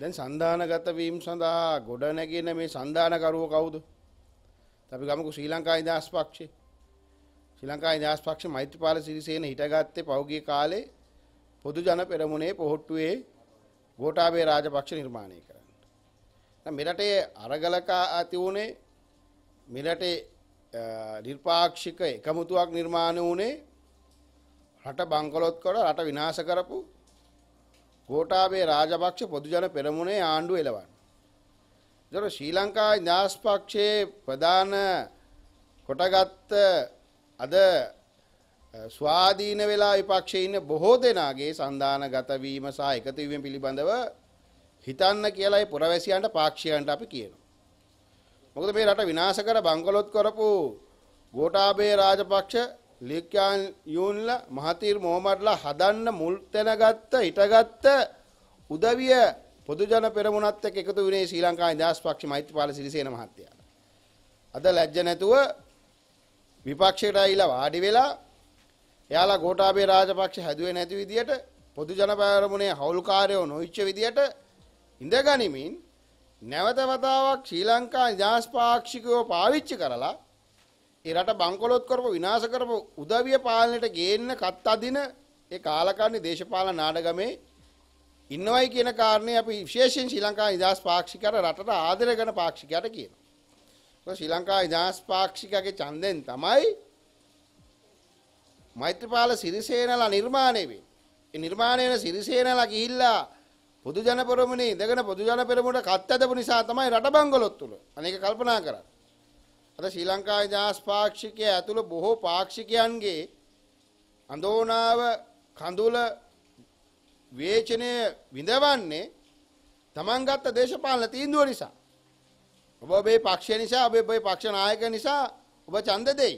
දැන් සන්ධානගත වීම සඳහා ගොඩ නැගෙන මේ සන්ධානකරුව කවුද? අපි ගමුකු ශ්‍රී ලංකා ඉදහස් පක්ෂේ. ශ්‍රී ලංකා ඉදහස් පක්ෂේ මෛත්‍රීපාල සිරිසේන හිටගත්තේ පහුගිය කාලේ පොදු ජන පෙරමුණේ පොහොට්ටුවේ ගෝඨාභය රාජපක්ෂ නිර්මාණය කරන්න. දැන් මෙරටේ අරගලකා ඇති උනේ මෙරටේ නිර්පාක්ෂික එකමුතුවක් නිර්මාණය උනේ රට බංකොලොත් කර රට විනාශ කරපු කෝටාබේ රාජපක්ෂ පොදුජන පෙරමුණේ ආණ්ඩුව එලවන්න. දොර ශ්‍රී ලංකා න්‍යාස්පක්ෂයේ ප්‍රධාන කොටගත්ත අද ස්වාධීන වෙලා විපක්ෂයේ ඉන්න බොහෝ දෙනාගේ සන්දානගත වීම සහ එකතු වීම පිළිබඳව හිතන්න කියලායි පුරවැසියන්ට පාක්ෂිකයන්ට අපි කියනවා. මොකද මේ රට විනාශ කර බංකොලොත් කරපු ගෝඨාභය රාජපක්ෂ ලේකයන් යූන්ලා මහතීර් මොහමඩ්ලා හදන්න මුල් තැනගත්ත හිටගත්ත උදවිය පොදුජන පෙරමුණත් එක්ක එකතු වුණේ ශ්‍රී ලංකා ඉන්දස් පක්ෂ මෛත්‍රීපාල සිරිසේන මහත්තයා. අද ලැජ්ජ නැතුව විපක්ෂයට ආයිලා වාඩි වෙලා එයාලා ගෝඨාභය රාජපක්ෂ හැදුවේ නැති විදියට පොදු ජන පෙරමුණේ හවුල්කාරයෝ නොවිච්ච විදියට ඉඳගනිමින් නැවත වතාවක් ශ්‍රී ලංකා නිදහස් පාක්ෂිකයෝ පාවිච්චි කරලා ඒ රට බංකොලොත් කරපු විනාශ කරපු උදවිය පාලනයට ගේන්න කත් අදින ඒ කාලකන්ණි දේශපාලන නාඩගමේ ඉන්නවයි කියන කාරණේ අපි විශේෂයෙන් ශ්‍රී ලංකා නිදහස් පාක්ෂිකයට රටට ආදරය කරන පාක්ෂිකයට කියනවා. ඒක ශ්‍රී ලංකා නිදහස් පාක්ෂිකගේ ඡන්දෙන් තමයි මෛත්‍රීපාල සිරිසේනලා නිර්මාණය වෙන්නේ. ඒ නිර්මාණය වෙන සිරිසේනලා ගිහිල්ලා පොදු ජන පෙරමුණේ ඉඳගෙන පොදු ජන පෙරමුණට කත් ඇදපු නිසා තමයි රට බංගලොත් තුල. අනේක කල්පනා කරන්න. අද ශ්‍රී ලංකා නිදහස් පාක්ෂිකය ඇතුළු බොහෝ පාක්ෂිකයන්ගේ අඳෝනාව කඳුල වේචනය විඳවන්නේ තමන් ගත්ත දේශපාලන තීන්දුව නිසා. ඔබ ඔබේ පක්ෂය නිසා ඔබ ඔබේ පක්ෂ නායක නිසා ඔබ ඡන්ද දෙයි.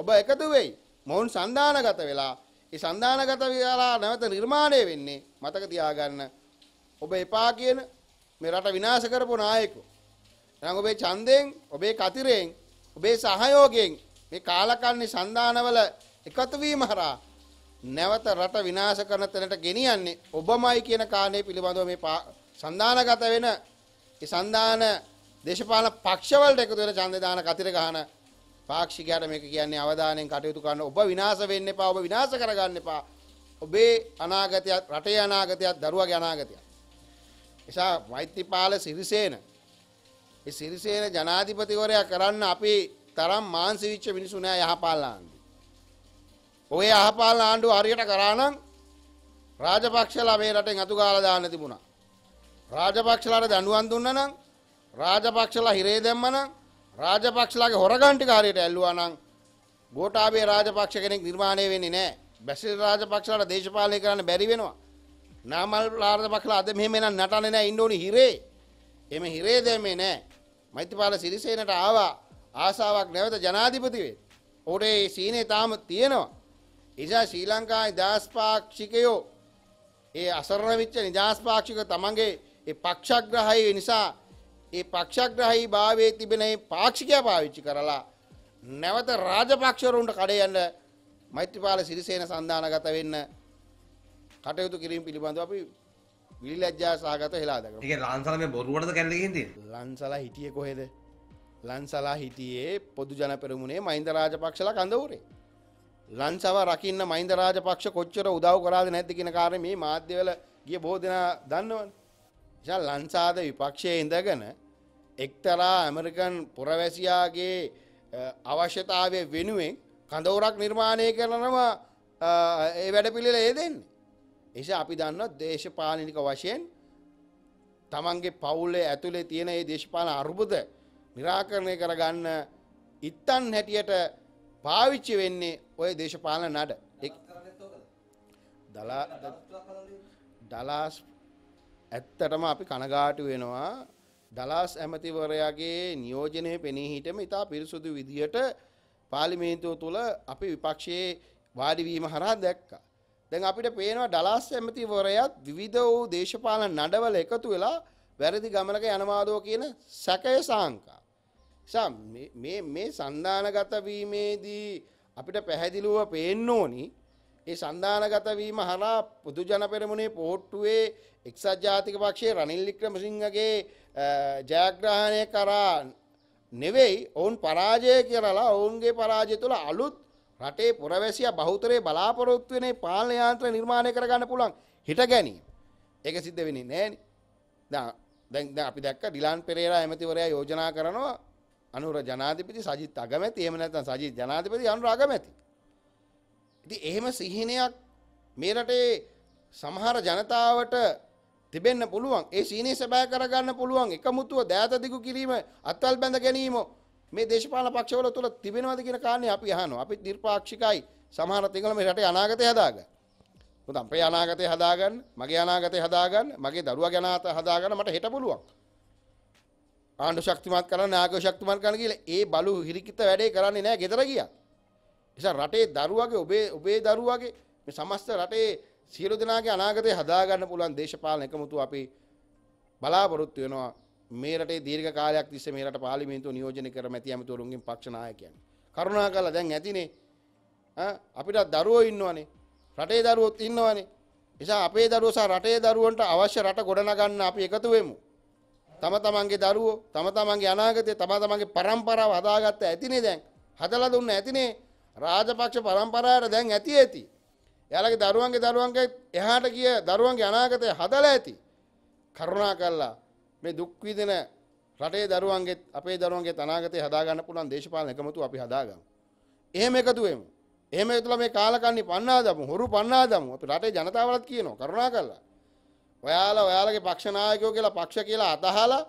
ඔබ එකතු වෙයි. මොවුන් සන්දානගත වෙලා ඒ සන්දානගත වෙලා නැවත නිර්මාණය වෙන්නේ මතක තියාගන්න ඔබ එපා කියන මේ රට විනාශ කරපු නායකයෝ. එහෙනම් ඔබේ ඡන්දයෙන් ඔබේ කතිරයෙන් ඔබේ සහයෝගයෙන් මේ කාලකන්ණි සන්දානවල එකතු වීම හරහා නැවත රට විනාශ කරන තැනට ගෙනියන්නේ ඔබමයි කියන කාරණේ පිළිබඳව මේ සන්දානගත වෙන ඒ සන්දාන දේශපාලන පක්ෂවලට එකතු වෙන ඡන්දේ දාන කතිර ගහන පාක්ෂිකයාට මේක කියන්නේ අවධානයෙන් කටයුතු කරන්න ඔබ විනාශ වෙන්න එපා ඔබ විනාශ කරගන්න එපා ඔබේ අනාගතයත් රටේ අනාගතයත් දරුවගේ අනාගතයත් එසා මෛත්‍රීපාල සිරිසේන ඒ සිරිසේන ජනාධිපතිවරයා කරන්න අපි තරම් මාන්සි විච්ච මිනිසු නෑ යහපාලන ආණ්ඩුව. ඔය යහපාලන ආණ්ඩුව හරියට කරා නම් රාජපක්ෂලා මේ රටෙන් අතු ගාලා දාන්න තිබුණා. රාජපක්ෂලාට දඬුවම් දුන්නා නම් රාජපක්ෂලා හිරේ දැම්මා නම් රාජපක්ෂලාගේ හොරගන් ටික හරියට ඇල්ලුවා නම් ගෝඨාභය රාජපක්ෂ කෙනෙක් නිර්මාණය වෙන්නේ නෑ. බැසිල් රාජපක්ෂලාට දේශපාලනය කරන්න බැරි වෙනවා. නාමල් රාජපක්ෂලා අද මෙහෙම එන නටන්නේ නෑ ඉන්න ඕනි හිරේ. එමෙ හිරේ දැම්මේ නෑ. මෛත්‍රපාල සිරිසේනට ආවා ආසාවක් නැවත ජනාධිපතිවේ. ඔට ඒ සීනේ තාම තියෙනවා. එසා ශ්‍රී ලංකායි දස්පාක්ෂිකයෝ ඒ අසරණවිච්ච නිදස්පාක්ෂික තමන්ගේ පක්ෂග්‍රහය නිසා ඒ පක්ෂග්‍රහහි භාවේ තිබෙන පාක්ෂිකය පාවිච්චි කරලා නැවත රාජපක්ෂරුන්ට කඩයන්න මෛත්‍රපාල සිරිසේන සන්ධානගත වෙන්න කටයුතු කිරීම පිළිබඳව අපි විල්ලජ්ජා සාගත හෙලාදක ඒ ලන්සලම බොරුවට කැලගෙද ලන්සලා හිටිය කොහෙද ලන්සලා හිටියේ පොදු ජන පෙරමුණේ මහින්ද රාජපක්ෂල කඳවරේ ලන්සව රකින්න මහින්ද රාජපක්ෂ කොච්චර උදව් කරාද නැති කියෙන කාරම මේ මාධ්‍යවල ගිය බෝධනා දන්නවන් ශ ලංසාද විපක්ෂය ඉඳගෙන එක්තරා ඇමරිකන් පුරවැසියාගේ අවශ්‍යතාවය වෙනුවෙන් කඳවරක් නිර්මාණය කරනවා ඒ වැඩ පිළිල ඒ දෙන්නේ එනිසා අපි දන්නවා දේශපාලනික වශයෙන් තමන්ගේ පවුලේ ඇතුලේ තියෙන මේ දේශපාලන අරුබුද निराකරණය කරගන්න ඉත්තන් හැටියට පාවිච්චි වෙන්නේ ওই දේශපාලන නඩ. දලාස් ඇත්තටම අපි කනගාටු වෙනවා දලාස් ඇමතිවරයාගේ නියෝජනය පෙනී හිටම ඉතා පිරිසුදු විදිහට පාලිමේන්තුව තුළ අපි විපක්ෂයේ වාඩිවීම හරහා දැක්කා. දැන් අපිට පේනවා ඩලාස් ඇමතිවරයත් විවිධ වූ දේශපාලන නඩවල එකතු වෙලා වැරදි ගමනක යනවාදෝ කියන සැකය සාංකා. මේ සන්ධානගත වීමේදී අපිට පැහැදිලුව පේන්න ඕනි ඒ සන්ධානගත වීම හරහා පොදු ජන පෙරමුණේ පෝට්ටුවේ එක්සත් ජාතික පක්ෂයේ රනිල් වික්‍රමසිංහගේ ජයග්‍රහණය කරා නෙවෙයි ඔවුන් පරාජය කරලා ඔවුන්ගේ පරාජය තුළ අලුත් රටේ පුරවැසියා බහුතරේ බලාපොරොත්තු වෙනේ පාලන යාන්ත්‍ර නිර්මාණය කරගන්න පුළුවන් හිට ගැනීම. ඒක සිද්ධ වෙන්නේ නැහැ නේ. දැන් දැන් අපි දැක්ක ඩිලාන් පෙරේරා ඇමතිවරයා යෝජනා කරනවා අනුර ජනාධිපති සජිත් අගමැති එහෙම නැත්නම් සජිත් ජනාධිපති අනුර අගමැති. ඉතින් එහෙම සිහිනයක් මේ රටේ සමහර ජනතාවට තිබෙන්න පුළුවන්. ඒ සීනේ සබෑ කරගන්න පුළුවන් එකමුතුව දෑත දිගු කිරීම අත්වල් බැඳ ගැනීම මේ දේශපාලන පක්ෂවල තුල තිබෙනවද කියන කාරණේ අපි අහනවා. අපි නිර්පාක්ෂිකයි. සමහර තැන්වල මේ රටේ අනාගතය හදාගන්න. මොකද අපේ අනාගතය හදාගන්න, මගේ අනාගතය හදාගන්න, මගේ දරුවාගේ අනාගතය හදාගන්න මට හෙට පුළුවන්. ආණ්ඩු ශක්තිමත් කරන්න, ආගම ශක්තිමත් කරන්න කියලා ඒ බලු හිරිකිත වැඩේ කරන්නේ නැහැ ගෙදර ගියා. නිසා රටේ දරුවාගේ ඔබේ ඔබේ දරුවාගේ මේ සමස්ත රටේ සියලු දෙනාගේ අනාගතය හදාගන්න පුළුවන් දේශපාලන එකමුතු අපි බලාපොරොත්තු වෙනවා මේ රටේ දීර්ඝ කාලයක් තිස්සේ මේ රට පාර්ලිමේන්තුව නියෝජනය කර මැති ඇමතිවරුන්ගෙන් පක්ෂ නායකයන්. කරුණාකරලා දැන් ඇතිනේ අපිට දරුවෝ ඉන්නවනේ. රටේ දරුවොත් ඉන්නවනේ. නිසා අපේ දරුවෝ සහ රටේ දරුවන්ට අවශ්‍ය රට ගොඩනගන්න අපි එකතු වෙමු. තම තමන්ගේ දරුවෝ, තම තමන්ගේ අනාගතය, තම තමන්ගේ પરම්පරාව හදාගත්ත ඇතිනේ දැන්. හදලා දුන්න ඇතිනේ. රාජපක්ෂ પરම්පරාවට දැන් ඇති ඇති. එයාලගේ දරුවන්ගේ දරුවන්ගේ එහාට ගිය දරුවන්ගේ අනාගතය හදලා ඇති. කරුණා කළා මේ දුක් විඳින රටේ දරුවන්ගේ අපේ දරුවන්ගේ අනාගතය හදා ගන්න පුළුවන් දේශපාලන එකමුතු අපි හදාගමු. එහෙම එකතු වෙමු. එහෙම එකතුලා මේ කාලකන්ණි පන්නා දමු, හොරු පන්නා දමු. අපි රටේ ජනතාවලත් කියනවා කරුණා කරලා. ඔයාලා ඔයාලගේ පක්ෂ නායකයෝ කියලා පක්ෂ කියලා අතහලා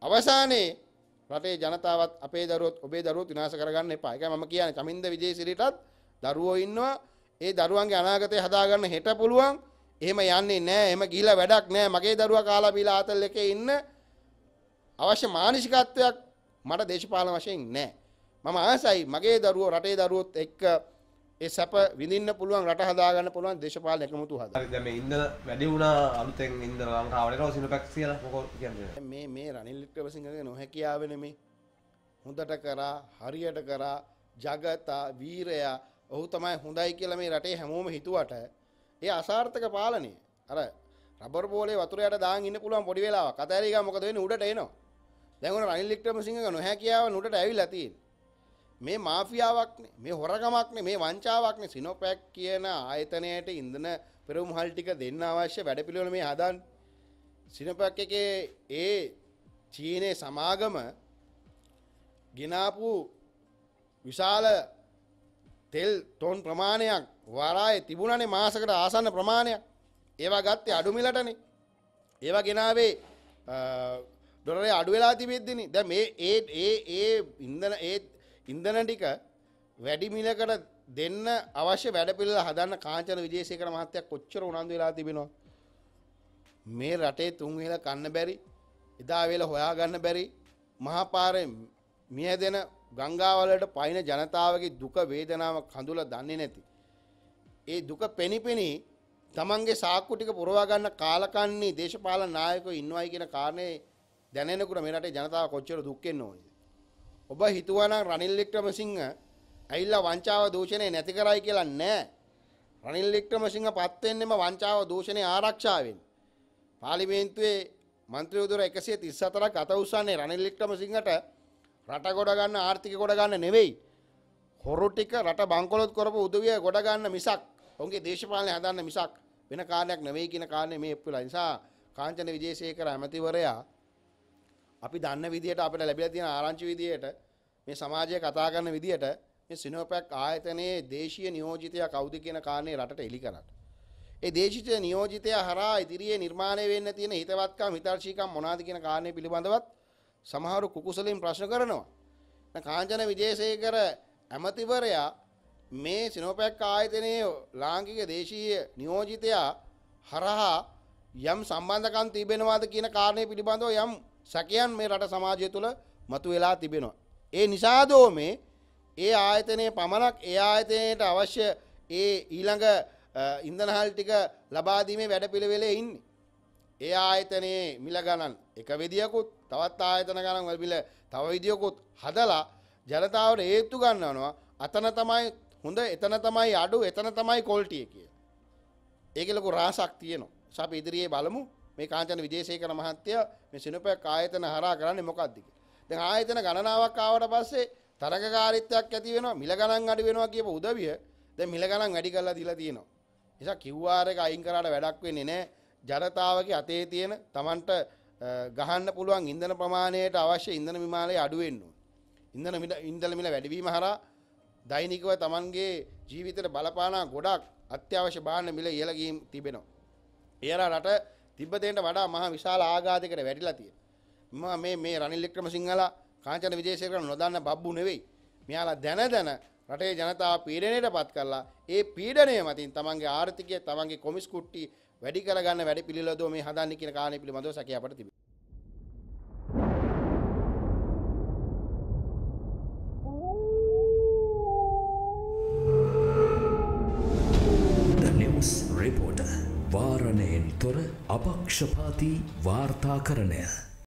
අවසානයේ රටේ ජනතාවත් අපේ දරුවොත් ඔබේ දරුවොත් විනාශ කරගන්න එපා. ඒකයි මම කියන්නේ. චමින්ද විජේසිරිටත් දරුවෝ ඉන්නවා. ඒ දරුවන්ගේ අනාගතය හදාගන්න හෙට පුළුවන්. එහෙම යන්නේ නැහැ. එහෙම ගිහිලා වැඩක් නැහැ. මගේ දරුවා කාලා බීලා ආතල් එකේ ඉන්න අවශ්‍ය මානසිකත්වයක් මට දේශපාලන වශයෙන් නැහැ. මම ආසයි මගේ දරුවෝ රටේ දරුවොත් එක්ක ඒ සැප විඳින්න පුළුවන් රට හදාගන්න පුළුවන් දේශපාලන එකමුතු හදා. හරි දැන් මේ ඉන්දන වැඩි වුණා අලුතෙන් ඉන්දන ලංකාවට එනවා සිනොපැක්ස් කියලා මොකද කියන්නේ? මේ මේ රනිල් වික්‍රමසිංහගේ නොහැකියාව නෙමේ. හොඳට කරා, හරියට කරා, జగතා, වීරයා ඔහු තමයි හොඳයි කියලා මේ රටේ හැමෝම හිතුවට ඒ අසාර්ථක පාලනය අර රබර් බෝලේ වතුර යට දාන් ඉන්න පුළුවන් පොඩි වෙලාවක් අතෑරිය ගා මොකද වෙන්නේ උඩට එනවා දැන් උන රනිල් වික්‍රමසිංහ නොහැකියාව උඩට ඇවිල්ලා තියෙන්නේ මේ මාෆියාවක්නේ මේ හොරකමක්නේ මේ වංචාවක්නේ සිනෝපැක් කියන ආයතනයට ඉන්ධන පෙරමුහල් ටික දෙන්න අවශ්‍ය වැඩපිළිවෙල මේ හදන්නේ සිනපැක් එකේ ඒ චීනේ සමාගම ගෙනාපු විශාල තෙල් තොන් ප්‍රමාණයක් වරායේ තිබුණනේ මාසකට ආසන්න ප්‍රමාණයක්. ඒවා ගත්තේ අඩු මිලටනේ. ඒවා ගෙනාවේ ඩොලරේ අඩු වෙලා තිබෙද්දිනේ. දැන් මේ ඒ ඒ ඒ ඉන්ධන ඒ ඉන්ධන ටික වැඩි මිලකට දෙන්න අවශ්‍ය වැඩපිළිවෙල හදන්න කාංචන විජේසේකර මහත්තයා කොච්චර උනන්දු වෙලා තිබෙනවද? මේ රටේ තුන් වෙල කන්න බැරි එදා වෙල හොයාගන්න බැරි මහපාරේ මියදෙන ගංගාවලට පයින් ජනතාවගේ දුක වේදනාව කඳුල දන්නේ නැති ඒ දුක පෙනිපෙනී තමන්ගේ සාක්කු ටික පුරවා ගන්න කාලකන්ණී දේශපාලන නායකයෝ ඉන්නවයි කියන කාරණේ දැනෙනකොට මේ රටේ ජනතාව කොච්චර දුක් වෙනවද ඔබ හිතුවා නම් රනිල් වික්‍රමසිංහ ඇවිල්ලා වංචාව දූෂණය නැති කරයි කියලා නෑ රනිල් වික්‍රමසිංහ පත් වෙන්නෙම වංචාව දූෂණය ආරක්ෂාවෙන් පාර්ලිමේන්තුවේ മന്ത്രിවරුදුර 134ක් අත උස්සන්නේ රනිල් වික්‍රමසිංහට රට ගොඩ ගන්න ආර්ථික ගොඩ ගන්න නෙවෙයි හොරු ටික රට බංකොලොත් කරපු උදවිය ගොඩ ගන්න මිසක් ඔවුන්ගේ දේශපාලනය හදන්න මිසක් වෙන කාර්යයක් නෙවෙයි කියන කාරණේ මේ එප්පුලා නිසා කාංචන විජේසේකර ඇමතිවරයා අපි දන්න විදිහට අපිට ලැබිලා තියෙන ආරංචි විදිහට මේ සමාජය කතා කරන විදිහට මේ සිනෝපැක් ආයතනයේ දේශීය නියෝජිතයා කවුද කියන කාරණේ රටට එලි කරන්න. ඒ දේශීය නියෝජිතයා හරහා ඉදිරියේ නිර්මාණය වෙන්න තියෙන හිතවත්කම් හිතර්ශීකම් මොනවාද කියන කාරණේ පිළිබඳවත් සමහරු කුකුසලින් ප්‍රශ්න කරනවා. කාංචන විජේසේකර ඇමතිවරයා මේ සිනෝපැක් ආයතනයේ ලාංකික දේශීය නියෝජිතයා හරහා යම් සම්බන්ධකම් තිබෙනවාද කියන කාරණය පිළිබඳව යම් සැකයන් මේ රට සමාජය තුළ මතු වෙලා තිබෙනවා. ඒ නිසාදෝ මේ ඒ ආයතනය පමණක් ඒ ආයතනයට අවශ්‍ය ඒ ඊළඟ ඉන්දනහල් ටික ලබාදීමේ වැඩ පිළිවෙලේ ඉන්න. ඒ ආයතනයේ මිල ගණන් එක විදිියකුත් තවත් ආයතන ගණන් වල්බිල තව විදිියකුත් හදලා ජනතාවට ඒත්තු ගන්නනවා අතන තමයි හොඳ එතන තමයි අඩු එතන තමයි කොල්ටිය කිය. ඒක ලොකු රාසක් තියෙනවා සප ඉදිරියේ බලමු මේ කාංචන විදේශයකන මහත්තය මේ සිනුපයක් ආයතන හරා කරන්න මොකක්දික. දෙ ආයතන ගණනාවක් ආවට පස්සේ තරගකාරිත්වයක් ඇති වෙන මිල ගණන් අඩි වෙනවා කියප උදවිය ද මිල ගණන් වැඩි කල්ලා දිලා තියෙනවා. නිසා කිව්වාරක අයින් කරාට වැඩක් වෙන්නේ නෑ ජනතාවගේ අතේ තියෙන තමන්ට ගහන්න පුළුවන් ඉන්ධන ප්‍රමාණයට අවශ්‍ය ඉන්ධන විමානය අඩුවෙන්න ඕන. ඉන්ධන ඉන්ධන මිල වැඩිවීම හරහා දෛනිකව තමන්ගේ ජීවිතයට බලපානා ගොඩක් අත්‍යවශ්‍ය බාහන මිල ඉහළ ගිහින් තිබෙනවා. එයලා රට තිබ්බතේට වඩා මහා විශාල ආඝාතයකට වැටිලා තියෙනවා. මේ මේ රනිල් වික්‍රමසිංහලා කාංචන විජේසේකර නොදන්න බබ්බු නෙවෙයි. මෙයාලා දැන දැන රටේ ජනතාව පීඩනයට පත් කරලා ඒ පීඩනය මතින් තමන්ගේ ආර්ථිකය තමන්ගේ කොමිස් කුට්ටි වැඩි කරගන්න වැඩ පිළිලදෝ මේ හදන්න කියන කාරණේ පිළිබඳව සැකය අපට තිබෙනවා. අපක්ෂපාති වාර්තාකරණය